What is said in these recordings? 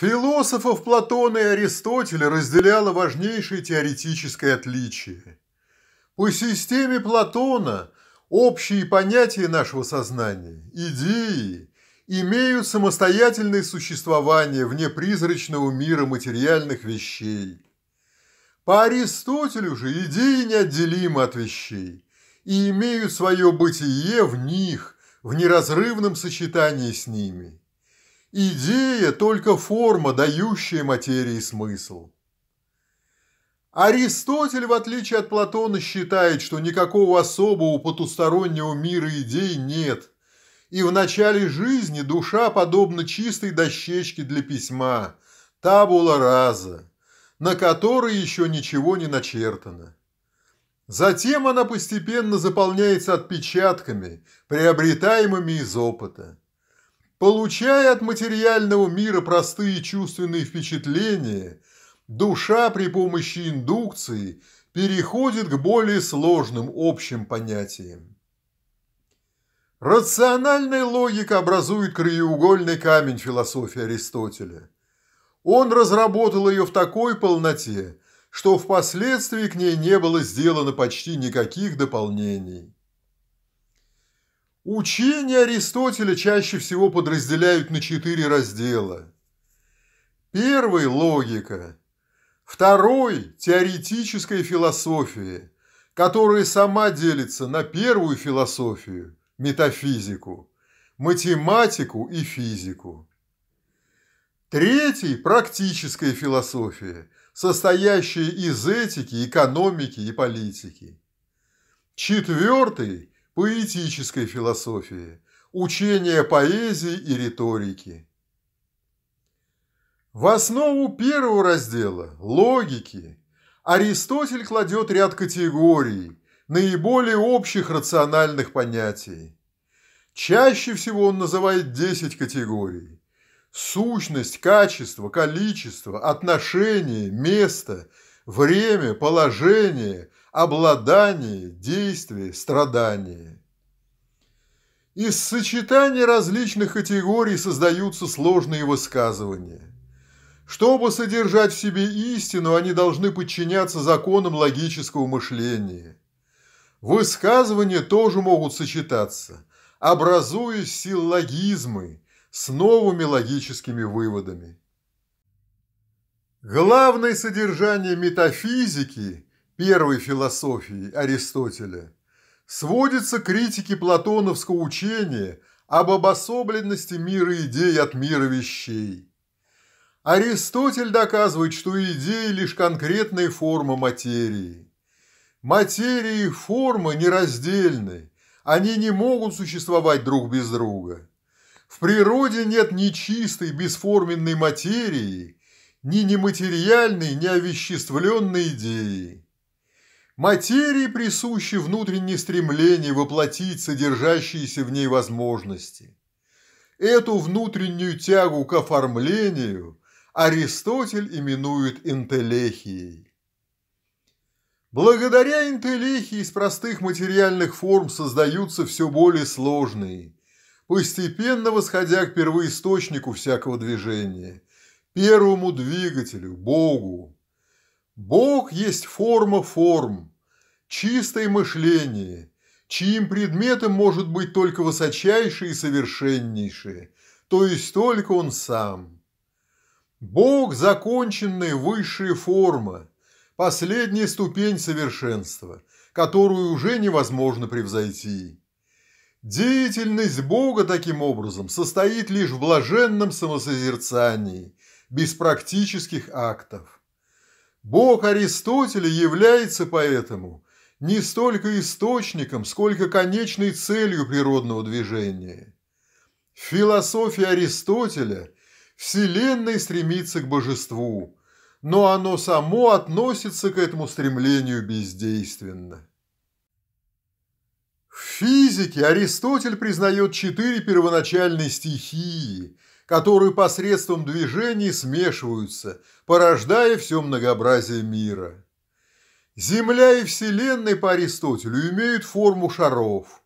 Философов Платона и Аристотеля разделяло важнейшее теоретическое отличие. По системе Платона общие понятия нашего сознания, идеи, имеют самостоятельное существование вне призрачного мира материальных вещей. По Аристотелю же идеи неотделимы от вещей и имеют свое бытие в них, в неразрывном сочетании с ними. Идея – только форма, дающая материи смысл. Аристотель, в отличие от Платона, считает, что никакого особого потустороннего мира идей нет, и в начале жизни душа подобна чистой дощечке для письма, табула раза, на которой еще ничего не начертано. Затем она постепенно заполняется отпечатками, приобретаемыми из опыта. Получая от материального мира простые чувственные впечатления, душа при помощи индукции переходит к более сложным общим понятиям. Рациональная логика образует краеугольный камень философии Аристотеля. Он разработал ее в такой полноте, что впоследствии к ней не было сделано почти никаких дополнений. Учение Аристотеля чаще всего подразделяют на четыре раздела. Первый – логика. Второй – теоретическая философия, которая сама делится на первую философию – метафизику, математику и физику. Третий – практическая философия, состоящая из этики, экономики и политики. Четвертый – поэтической философии, учения поэзии и риторики. В основу первого раздела – логики – Аристотель кладет ряд категорий, наиболее общих рациональных понятий. Чаще всего он называет 10 категорий. Сущность, качество, количество, отношение, место, время, положение, обладание, действие, страдание. Из сочетания различных категорий создаются сложные высказывания. Чтобы содержать в себе истину, они должны подчиняться законам логического мышления. Высказывания тоже могут сочетаться, образуя силлогизмы с новыми логическими выводами. Главное содержание метафизики первой философии Аристотеля сводится к критике платоновского учения об обособленности мира идей от мира вещей. Аристотель доказывает, что идеи – лишь конкретная форма материи. Материя и формы нераздельны, они не могут существовать друг без друга. В природе нет ни чистой, бесформенной материи, ни нематериальной, ни овеществленной идеи материи присущи внутренние стремления воплотить содержащиеся в ней возможности. Эту внутреннюю тягу к оформлению Аристотель именует интеллехией. Благодаря интеллехии из простых материальных форм создаются все более сложные, постепенно восходя к первоисточнику всякого движения, первому двигателю, Богу. Бог есть форма форм, чистое мышление, чьим предметом может быть только высочайшее и совершеннейшее, то есть только Он сам. Бог – законченная высшая форма, последняя ступень совершенства, которую уже невозможно превзойти. Деятельность Бога таким образом состоит лишь в блаженном самосозерцании, без практических актов. Бог Аристотеля является поэтому не столько источником, сколько конечной целью природного движения. В философии Аристотеля Вселенная стремится к божеству, но оно само относится к этому стремлению бездейственно. В физике Аристотель признает четыре первоначальные стихии – которые посредством движений смешиваются, порождая все многообразие мира. Земля и Вселенная по Аристотелю имеют форму шаров.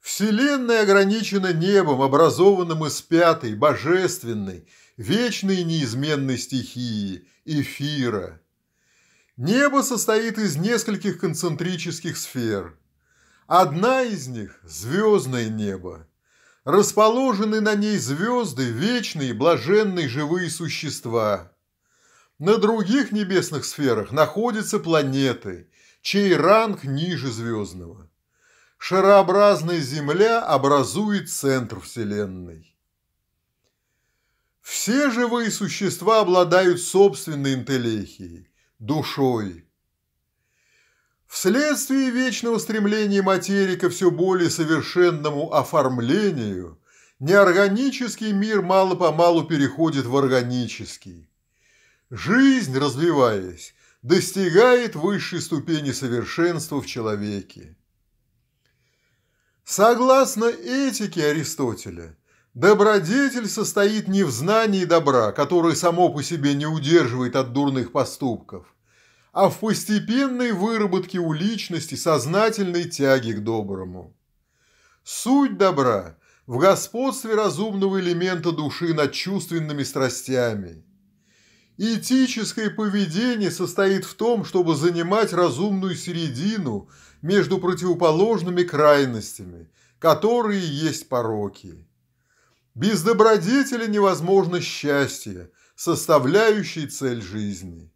Вселенная ограничена небом, образованным из пятой, божественной, вечной и неизменной стихии – эфира. Небо состоит из нескольких концентрических сфер. Одна из них – звездное небо расположены на ней звезды, вечные, блаженные живые существа. На других небесных сферах находятся планеты, чей ранг ниже звездного. Шарообразная Земля образует центр Вселенной. Все живые существа обладают собственной интеллихией, душой, Вследствие вечного стремления материи ко все более совершенному оформлению, неорганический мир мало-помалу переходит в органический. Жизнь, развиваясь, достигает высшей ступени совершенства в человеке. Согласно этике Аристотеля, добродетель состоит не в знании добра, которое само по себе не удерживает от дурных поступков, а в постепенной выработке у личности сознательной тяги к доброму. Суть добра в господстве разумного элемента души над чувственными страстями. Этическое поведение состоит в том, чтобы занимать разумную середину между противоположными крайностями, которые есть пороки. Без добродетели невозможно счастье, составляющей цель жизни.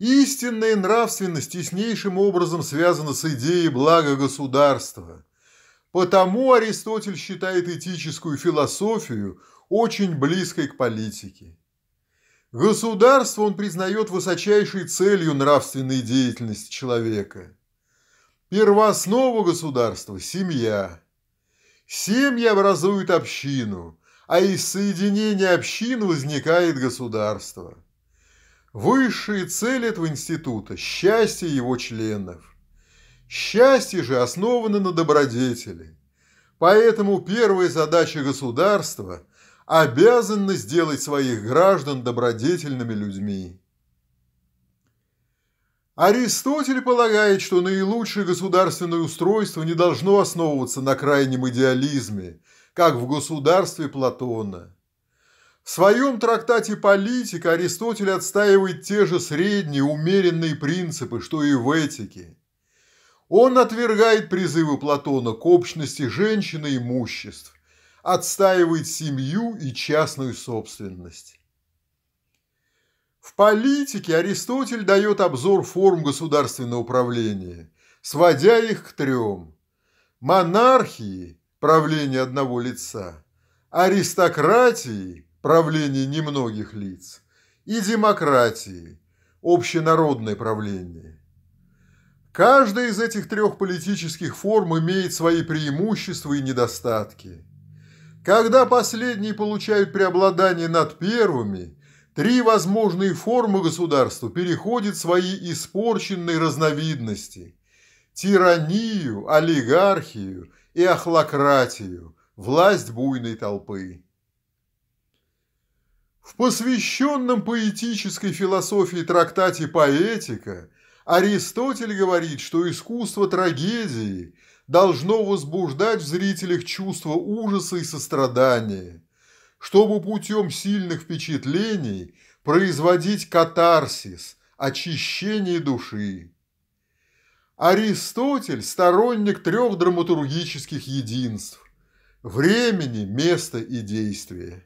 Истинная нравственность теснейшим образом связана с идеей блага государства. Потому Аристотель считает этическую философию очень близкой к политике. Государство он признает высочайшей целью нравственной деятельности человека. Первооснова государства – семья. Семьи образуют общину, а из соединения общин возникает государство – Высшие цели этого института – счастье его членов. Счастье же основано на добродетели. Поэтому первая задача государства – обязана сделать своих граждан добродетельными людьми. Аристотель полагает, что наилучшее государственное устройство не должно основываться на крайнем идеализме, как в государстве Платона. В своем трактате «Политика» Аристотель отстаивает те же средние умеренные принципы, что и в этике. Он отвергает призывы Платона к общности женщин и имуществ, отстаивает семью и частную собственность. В политике Аристотель дает обзор форм государственного управления, сводя их к трем. Монархии – правление одного лица, аристократии – правлении немногих лиц, и демократии, общенародное правление. Каждая из этих трех политических форм имеет свои преимущества и недостатки. Когда последние получают преобладание над первыми, три возможные формы государства переходят в свои испорченные разновидности – тиранию, олигархию и ахлократию, власть буйной толпы. В посвященном поэтической философии трактате «Поэтика» Аристотель говорит, что искусство трагедии должно возбуждать в зрителях чувство ужаса и сострадания, чтобы путем сильных впечатлений производить катарсис, очищение души. Аристотель – сторонник трех драматургических единств – времени, места и действия.